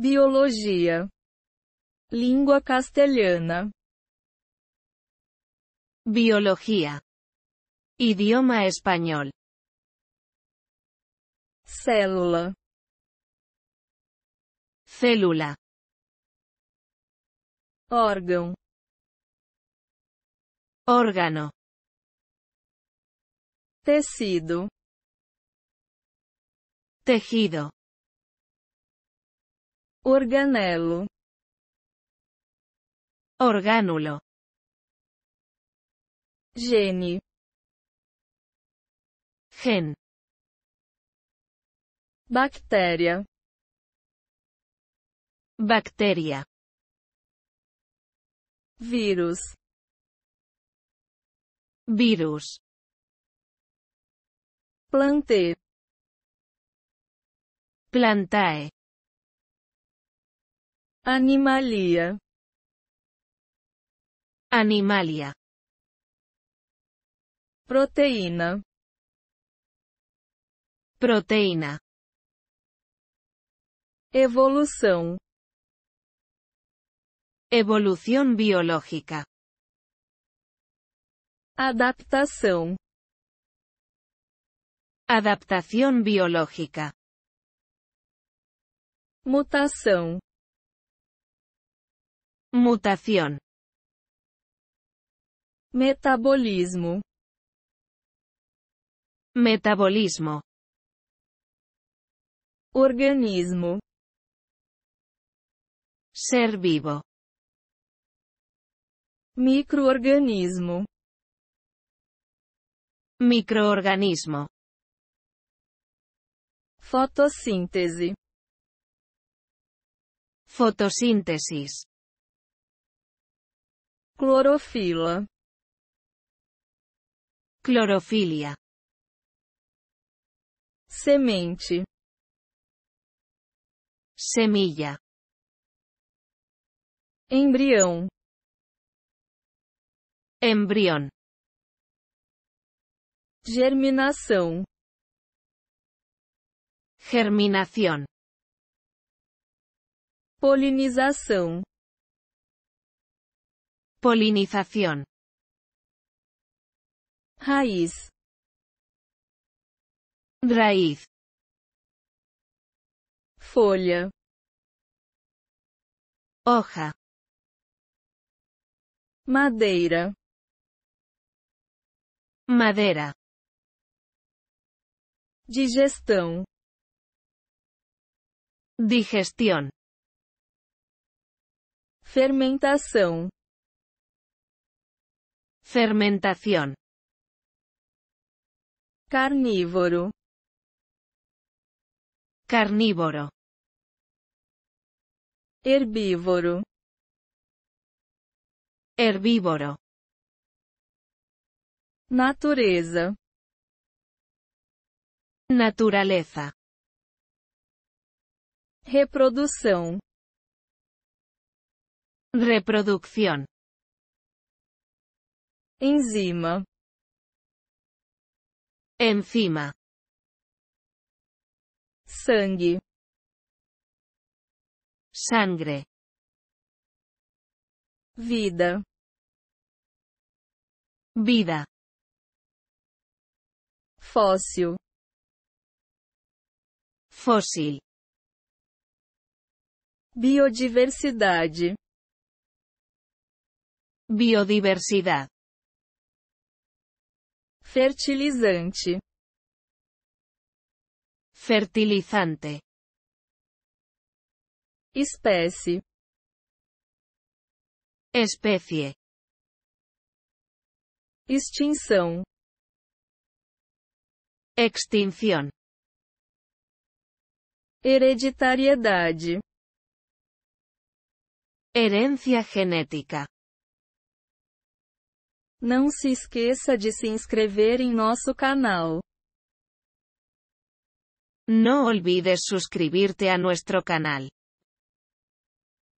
Biologia. Língua castelhana. biologia, Idioma espanhol, Célula. Célula. Órgão. Órgano. Tecido. Tejido. Organelo. Orgánulo. Gene. Gen. Bactéria. Bactéria. Vírus. Vírus. Plante. Plantae. Animalia. Animalia. Proteína. Proteína. Evolução. Evolución biológica. Adaptação. Adaptación biológica. Mutação. Mutación. Metabolismo. Metabolismo. Organismo. Ser vivo. Microorganismo. Microorganismo. fotosíntesis Fotosíntesis. Clorofila. Clorofilia. Semente. Semilla. Embrião. Embrião. Germinação. Germinação. Polinização. Polinización. Raiz. Raiz. Folha. Hoja. Madeira. Madeira. Digestão. Digestão. Fermentação. Fermentación. Carnívoro. Carnívoro. Herbívoro. Herbívoro. Natureza. Naturaleza. REPRODUCCIÓN Reproducción. enzima, enzima, sangue, sangre, vida, vida, fóssil, fóssil, biodiversidade, biodiversidade fertilizante, fertilizante, espécie, espécie, extinção, extinção, hereditariedade, herencia genética não se esqueça de se inscrever em nosso canal. Não olvides suscribirte a nosso canal.